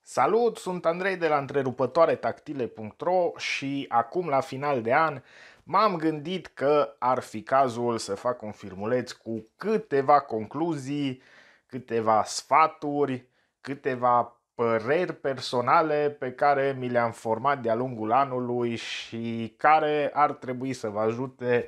Salut, sunt Andrei de la întrerupătoaretactile.ro și acum la final de an m-am gândit că ar fi cazul să fac un filmuleț cu câteva concluzii, câteva sfaturi, câteva păreri personale pe care mi le-am format de-a lungul anului și care ar trebui să vă ajute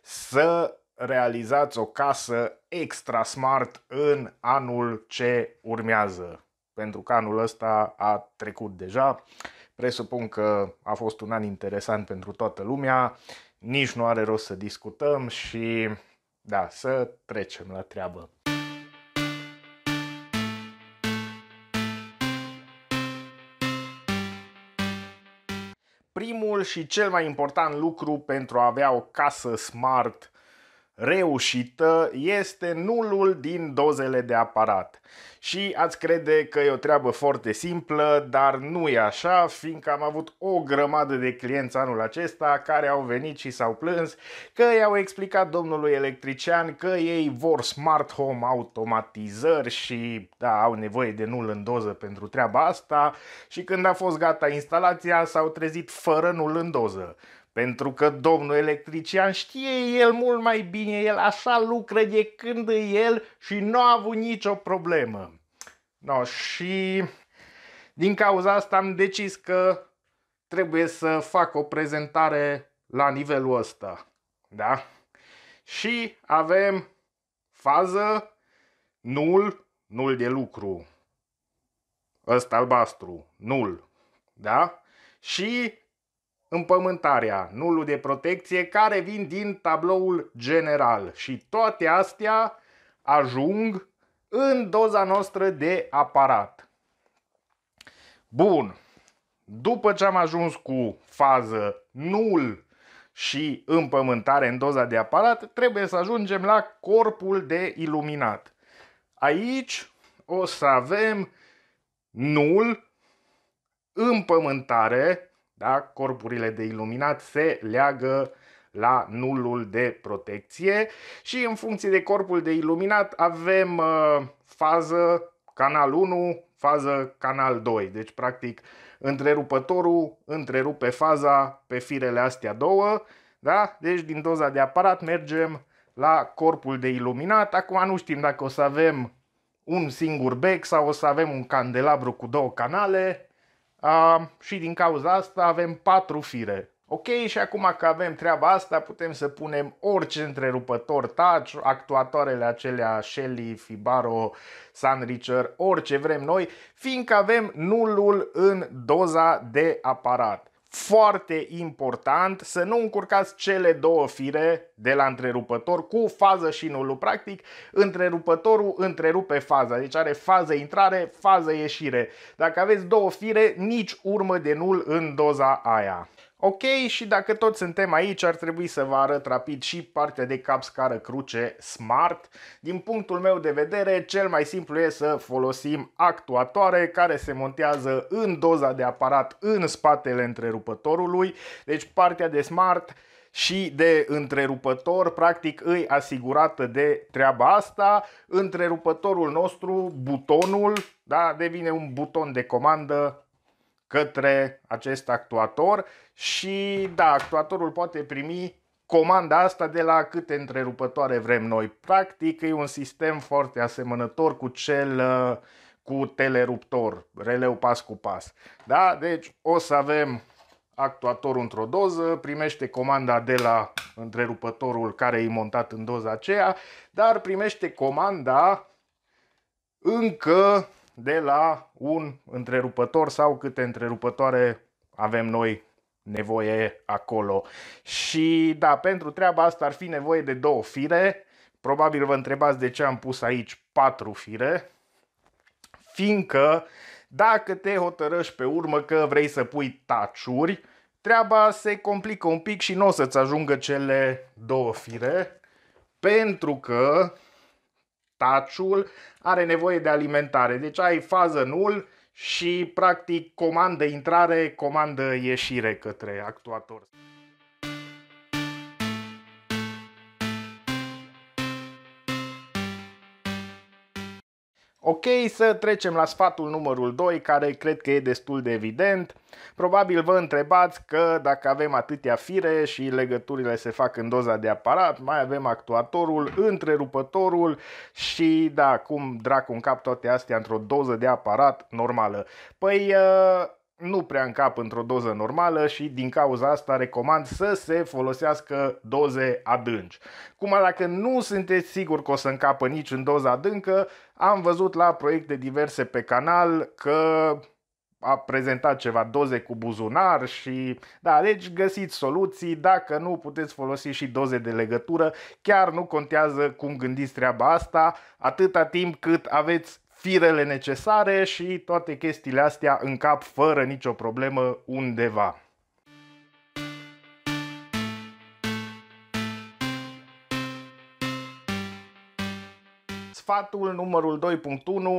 să realizați o casă extra smart în anul ce urmează. Pentru că anul ăsta a trecut deja. Presupun că a fost un an interesant pentru toată lumea, nici nu are rost să discutăm și da, să trecem la treabă. și cel mai important lucru pentru a avea o casă smart reușită este nulul din dozele de aparat. Și ați crede că e o treabă foarte simplă, dar nu e așa, fiindcă am avut o grămadă de clienți anul acesta care au venit și s-au plâns că i-au explicat domnului electrician că ei vor smart home automatizări și da, au nevoie de nul în doză pentru treaba asta și când a fost gata instalația s-au trezit fără nul în doză. Pentru că domnul electrician știe el mult mai bine, el așa lucră de când e el și nu a avut nicio problemă. No, și din cauza asta am decis că trebuie să fac o prezentare la nivelul ăsta. Da? Și avem fază, nul, nul de lucru. Ăsta albastru, nul. Da? Și împământarea, nulul de protecție, care vin din tabloul general. Și toate astea ajung în doza noastră de aparat. Bun. După ce am ajuns cu fază nul și împământare în doza de aparat, trebuie să ajungem la corpul de iluminat. Aici o să avem nul, împământare, da? Corpurile de iluminat se leagă la nulul de protecție și în funcție de corpul de iluminat avem uh, fază canal 1, fază canal 2. Deci practic întrerupătorul întrerupe faza pe firele astea două. Da? Deci din doza de aparat mergem la corpul de iluminat. Acum nu știm dacă o să avem un singur bec sau o să avem un candelabru cu două canale, și din cauza asta avem patru fire. Ok, și acum că avem treaba asta, putem să punem orice întrerupător touch, actuatoarele acelea Shelly, Fibaro, Sunricher, orice vrem noi, fiindcă avem nulul în doza de aparat foarte important să nu încurcați cele două fire de la întrerupător cu fază și nulul. Practic, întrerupătorul întrerupe faza, deci are fază intrare, fază ieșire. Dacă aveți două fire, nici urmă de nul în doza aia. Ok, și dacă tot suntem aici, ar trebui să vă arăt rapid și partea de cap scară cruce Smart. Din punctul meu de vedere, cel mai simplu e să folosim actuatoare care se montează în doza de aparat în spatele întrerupătorului. Deci partea de Smart și de întrerupător, practic îi asigurată de treaba asta. Întrerupătorul nostru, butonul, da, devine un buton de comandă către acest actuator și da, actuatorul poate primi comanda asta de la câte întrerupătoare vrem noi. Practic e un sistem foarte asemănător cu cel uh, cu teleruptor, releu pas cu pas. Da? Deci o să avem actuatorul într-o doză, primește comanda de la întrerupătorul care e montat în doza aceea, dar primește comanda încă de la un întrerupător sau câte întrerupătoare avem noi nevoie acolo. Și da, pentru treaba asta ar fi nevoie de două fire. Probabil vă întrebați de ce am pus aici patru fire. Fiindcă dacă te hotărăști pe urmă că vrei să pui taciuri, treaba se complică un pic și nu o să-ți ajungă cele două fire. Pentru că staciul are nevoie de alimentare. Deci ai fază nul și practic comandă intrare, comandă ieșire către actuator. Ok, să trecem la sfatul numărul 2, care cred că e destul de evident. Probabil vă întrebați că dacă avem atâtea fire și legăturile se fac în doza de aparat, mai avem actuatorul, întrerupătorul și da, cum dracu în cap toate astea într-o doză de aparat normală. Păi uh, nu prea încap într-o doză normală și din cauza asta recomand să se folosească doze adânci. Cum dacă nu sunteți sigur că o să încapă nici în doza adâncă, am văzut la proiecte diverse pe canal că a prezentat ceva doze cu buzunar și da, deci găsiți soluții, dacă nu puteți folosi și doze de legătură, chiar nu contează cum gândiți treaba asta, atâta timp cât aveți firele necesare și toate chestiile astea în cap fără nicio problemă undeva. sfatul numărul 2.1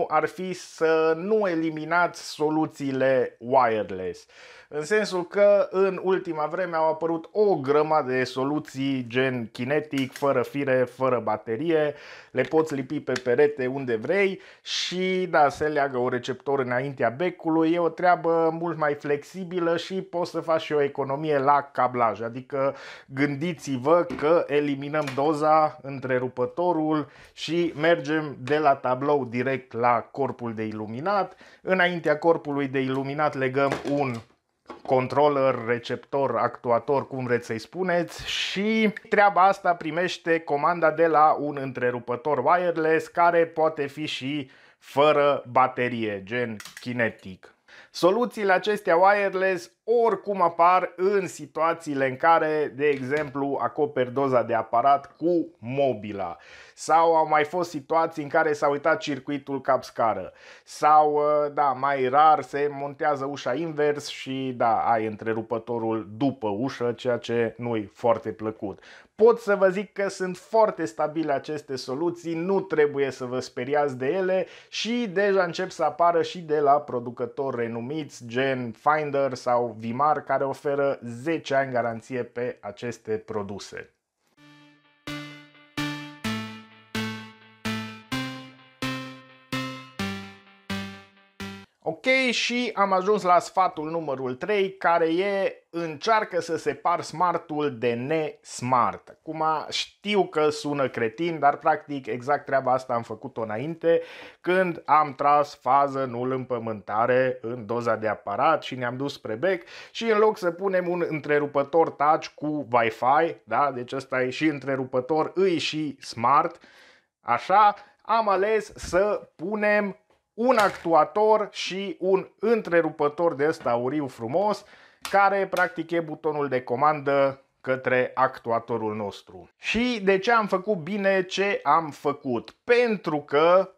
ar fi să nu eliminați soluțiile wireless. În sensul că în ultima vreme au apărut o grămadă de soluții gen kinetic, fără fire, fără baterie, le poți lipi pe perete unde vrei și da, se leagă un receptor înaintea becului, e o treabă mult mai flexibilă și poți să faci și o economie la cablaj, adică gândiți-vă că eliminăm doza, întrerupătorul și mergem mergem de la tablou direct la corpul de iluminat. Înaintea corpului de iluminat legăm un controller, receptor, actuator, cum vreți să-i spuneți și treaba asta primește comanda de la un întrerupător wireless care poate fi și fără baterie, gen kinetic. Soluțiile acestea wireless oricum apar în situațiile în care, de exemplu, acoperi doza de aparat cu mobila sau au mai fost situații în care s-a uitat circuitul cap-scară sau, ă, da, mai rar se montează ușa invers și, da, ai întrerupătorul după ușă, ceea ce nu-i foarte plăcut. Pot să vă zic că sunt foarte stabile aceste soluții, nu trebuie să vă speriați de ele și deja încep să apară și de la producători renumiți gen Finder sau Vimar care oferă 10 ani garanție pe aceste produse. și am ajuns la sfatul numărul 3 care e încearcă să separ smartul de nesmart. Cum știu că sună cretin, dar practic exact treaba asta am făcut-o înainte când am tras fază nul împământare în doza de aparat și ne-am dus spre bec și în loc să punem un întrerupător touch cu Wi-Fi, da? deci ăsta e și întrerupător, îi și smart, așa, am ales să punem un actuator și un întrerupător de ăsta auriu frumos, care practic e butonul de comandă către actuatorul nostru. Și de ce am făcut bine ce am făcut? Pentru că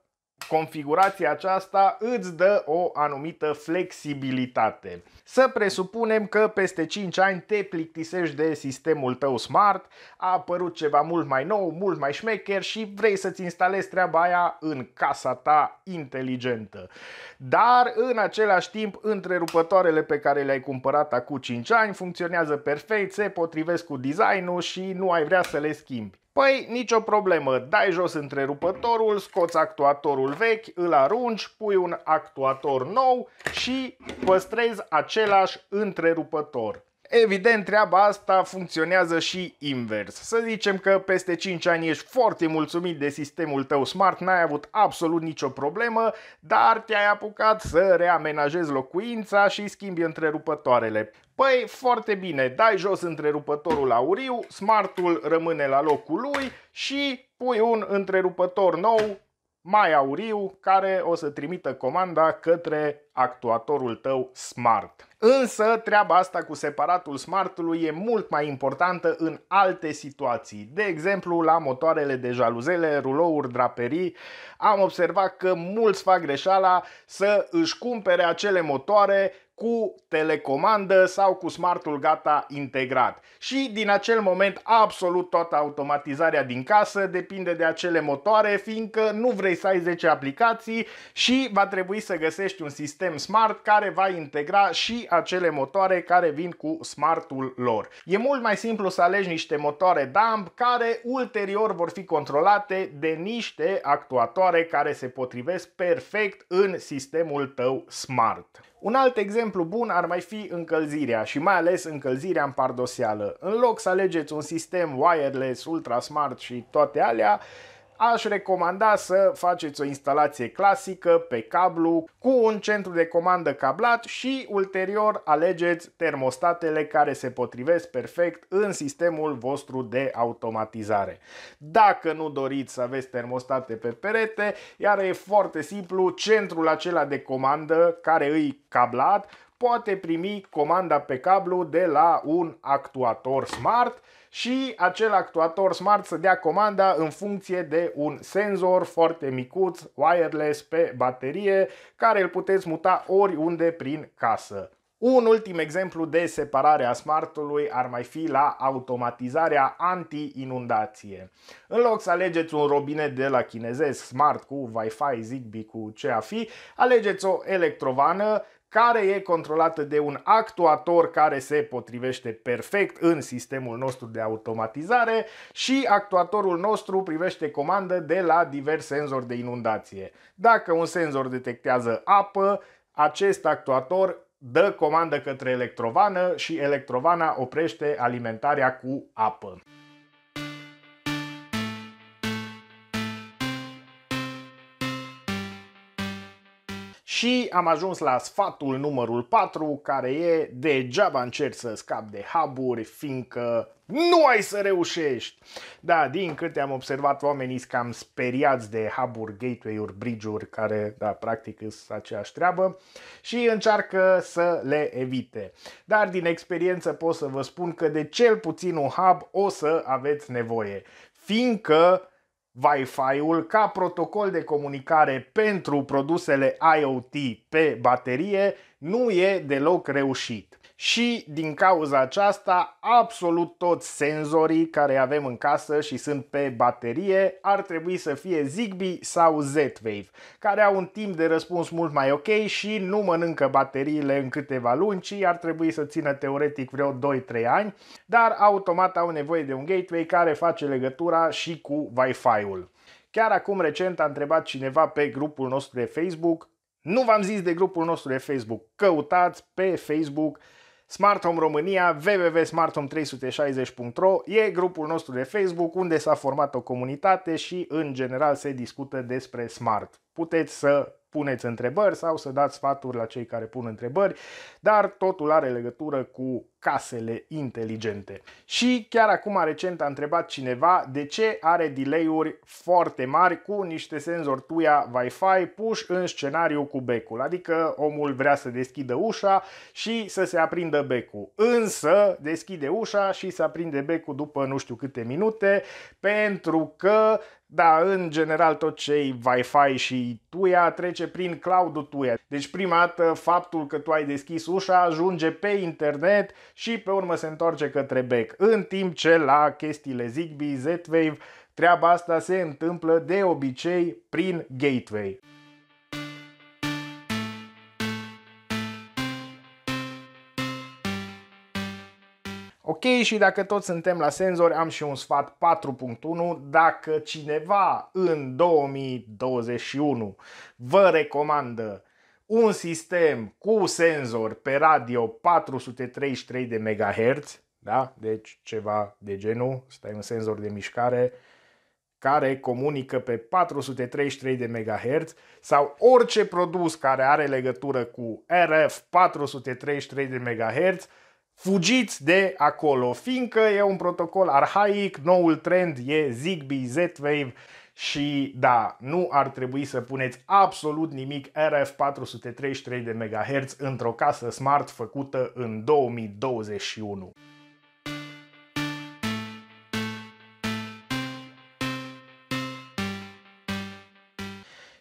configurația aceasta îți dă o anumită flexibilitate. Să presupunem că peste 5 ani te plictisești de sistemul tău smart, a apărut ceva mult mai nou, mult mai șmecher și vrei să-ți instalezi treaba aia în casa ta inteligentă. Dar în același timp, întrerupătoarele pe care le-ai cumpărat acum 5 ani funcționează perfect, se potrivesc cu designul și nu ai vrea să le schimbi. Păi, nicio problemă, dai jos întrerupătorul, scoți actuatorul vechi, îl arunci, pui un actuator nou și păstrezi același întrerupător. Evident, treaba asta funcționează și invers. Să zicem că peste 5 ani ești foarte mulțumit de sistemul tău smart, n-ai avut absolut nicio problemă, dar te-ai apucat să reamenajezi locuința și schimbi întrerupătoarele. Păi, foarte bine, dai jos întrerupătorul auriu, smartul rămâne la locul lui și pui un întrerupător nou mai auriu care o să trimită comanda către actuatorul tău smart. Însă, treaba asta cu separatul smartului e mult mai importantă în alte situații. De exemplu, la motoarele de jaluzele, rulouri, draperii, am observat că mulți fac greșeala să își cumpere acele motoare cu telecomandă sau cu smartul gata integrat. Și din acel moment absolut toată automatizarea din casă depinde de acele motoare, fiindcă nu vrei să ai 10 aplicații și va trebui să găsești un sistem smart care va integra și acele motoare care vin cu smartul lor. E mult mai simplu să alegi niște motoare dump care ulterior vor fi controlate de niște actuatoare care se potrivesc perfect în sistemul tău smart. Un alt exemplu bun ar mai fi încălzirea și mai ales încălzirea în pardoseală. În loc să alegeți un sistem wireless, ultra smart și toate alea, aș recomanda să faceți o instalație clasică pe cablu cu un centru de comandă cablat și ulterior alegeți termostatele care se potrivesc perfect în sistemul vostru de automatizare. Dacă nu doriți să aveți termostate pe perete, iar e foarte simplu, centrul acela de comandă care îi cablat poate primi comanda pe cablu de la un actuator smart și acel actuator smart să dea comanda în funcție de un senzor foarte micuț, wireless pe baterie, care îl puteți muta oriunde prin casă. Un ultim exemplu de separare a smartului ar mai fi la automatizarea anti-inundație. În loc să alegeți un robinet de la chinezesc smart cu Wi-Fi, Zigbee, cu ce a fi, alegeți o electrovană care e controlată de un actuator care se potrivește perfect în sistemul nostru de automatizare și actuatorul nostru privește comandă de la diversi senzori de inundație. Dacă un senzor detectează apă, acest actuator dă comandă către electrovană și electrovana oprește alimentarea cu apă. Și am ajuns la sfatul numărul 4, care e degeaba încerci să scapi de huburi, fiindcă nu ai să reușești. Da, din câte am observat, oamenii sunt cam speriați de huburi, gateway-uri, bridge-uri, care, da, practic sunt aceeași treabă și încearcă să le evite. Dar din experiență pot să vă spun că de cel puțin un hub o să aveți nevoie, fiindcă Wi-Fi-ul ca protocol de comunicare pentru produsele IoT pe baterie nu e deloc reușit și din cauza aceasta absolut toți senzorii care avem în casă și sunt pe baterie ar trebui să fie Zigbee sau Z-Wave, care au un timp de răspuns mult mai ok și nu mănâncă bateriile în câteva luni, ci ar trebui să țină teoretic vreo 2-3 ani, dar automat au nevoie de un gateway care face legătura și cu Wi-Fi-ul. Chiar acum recent a întrebat cineva pe grupul nostru de Facebook nu v-am zis de grupul nostru de Facebook. Căutați pe Facebook Smart Home România, www.smarthome360.ro e grupul nostru de Facebook unde s-a format o comunitate și în general se discută despre smart. Puteți să puneți întrebări sau să dați sfaturi la cei care pun întrebări, dar totul are legătură cu casele inteligente. Și chiar acum recent a întrebat cineva de ce are delay-uri foarte mari cu niște senzori tuia Wi-Fi puși în scenariu cu becul, adică omul vrea să deschidă ușa și să se aprindă becul, însă deschide ușa și se aprinde becul după nu știu câte minute pentru că da, în general tot ce e Wi-Fi și Tuia trece prin cloudul Tuia. Deci prima dată faptul că tu ai deschis ușa ajunge pe internet și pe urmă se întoarce către bec. În timp ce la chestiile Zigbee, Z-Wave, treaba asta se întâmplă de obicei prin gateway. Ok, și dacă tot suntem la senzori, am și un sfat 4.1. Dacă cineva în 2021 vă recomandă un sistem cu senzor pe radio 433 de MHz, da? deci ceva de genul, stai un senzor de mișcare, care comunică pe 433 de MHz sau orice produs care are legătură cu RF 433 de MHz, Fugiți de acolo, fiindcă e un protocol arhaic, noul trend e Zigbee, Z-Wave și da, nu ar trebui să puneți absolut nimic RF433 de MHz într-o casă smart făcută în 2021.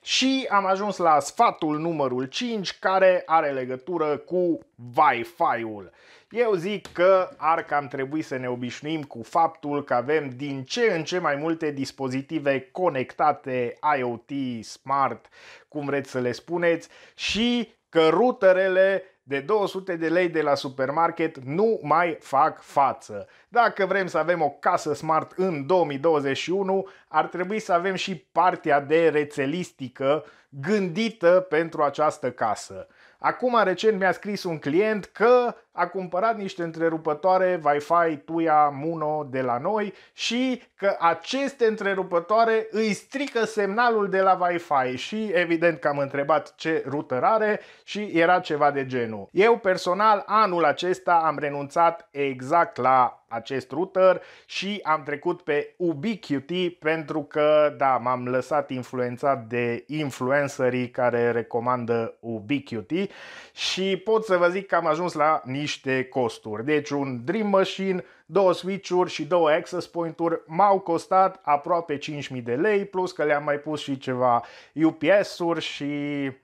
Și am ajuns la sfatul numărul 5 care are legătură cu Wi-Fi-ul. Eu zic că ar cam trebui să ne obișnuim cu faptul că avem din ce în ce mai multe dispozitive conectate, IoT, smart, cum vreți să le spuneți, și că routerele de 200 de lei de la supermarket nu mai fac față. Dacă vrem să avem o casă smart în 2021, ar trebui să avem și partea de rețelistică gândită pentru această casă. Acum recent mi-a scris un client că a cumpărat niște întrerupătoare Wi-Fi Tuya Muno de la noi și că aceste întrerupătoare îi strică semnalul de la Wi-Fi și evident că am întrebat ce router are și era ceva de genul. Eu personal anul acesta am renunțat exact la acest router și am trecut pe Ubiquiti pentru că, da, m-am lăsat influențat de influencerii care recomandă Ubiquiti și pot să vă zic că am ajuns la niște niște costuri. Deci un Dream Machine, două switch-uri și două access point-uri m-au costat aproape 5.000 de lei, plus că le-am mai pus și ceva UPS-uri și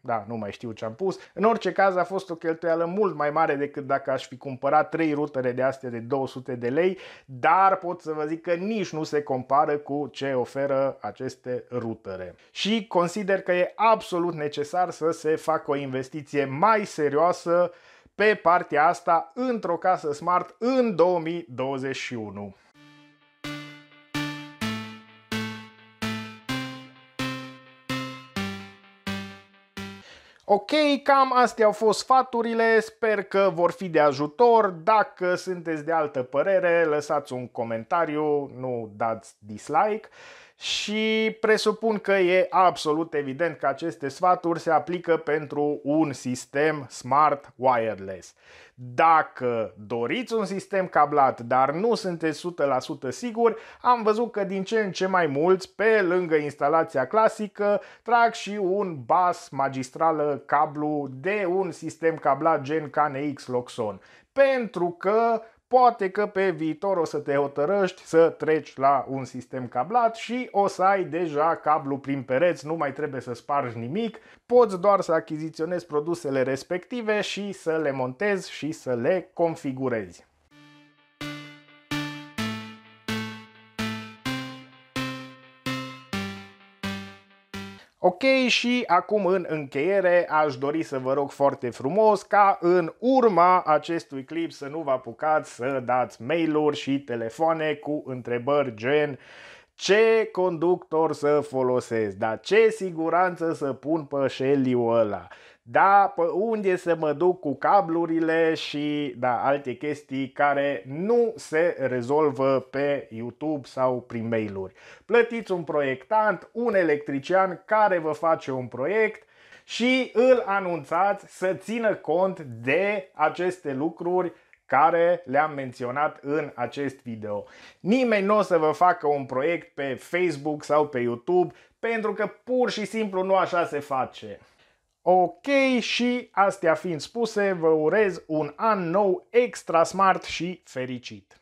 da, nu mai știu ce am pus. În orice caz a fost o cheltuială mult mai mare decât dacă aș fi cumpărat 3 rutere de astea de 200 de lei, dar pot să vă zic că nici nu se compară cu ce oferă aceste rutere. Și consider că e absolut necesar să se facă o investiție mai serioasă pe partea asta într-o casă smart în 2021. Ok, cam astea au fost sfaturile, sper că vor fi de ajutor. Dacă sunteți de altă părere, lăsați un comentariu, nu dați dislike și presupun că e absolut evident că aceste sfaturi se aplică pentru un sistem smart wireless. Dacă doriți un sistem cablat, dar nu sunteți 100% siguri, am văzut că din ce în ce mai mulți, pe lângă instalația clasică, trag și un bas magistrală cablu de un sistem cablat gen KNX Loxon. Pentru că poate că pe viitor o să te hotărăști să treci la un sistem cablat și o să ai deja cablu prin pereți, nu mai trebuie să spargi nimic, poți doar să achiziționezi produsele respective și să le montezi și să le configurezi. Ok, și acum în încheiere aș dori să vă rog foarte frumos ca în urma acestui clip să nu vă apucați să dați mail-uri și telefoane cu întrebări gen ce conductor să folosesc, dar ce siguranță să pun pe șeliul ăla da, pe unde să mă duc cu cablurile și da, alte chestii care nu se rezolvă pe YouTube sau prin mail-uri. Plătiți un proiectant, un electrician care vă face un proiect și îl anunțați să țină cont de aceste lucruri care le-am menționat în acest video. Nimeni nu o să vă facă un proiect pe Facebook sau pe YouTube pentru că pur și simplu nu așa se face. Ok, și astea fiind spuse, vă urez un an nou extra smart și fericit!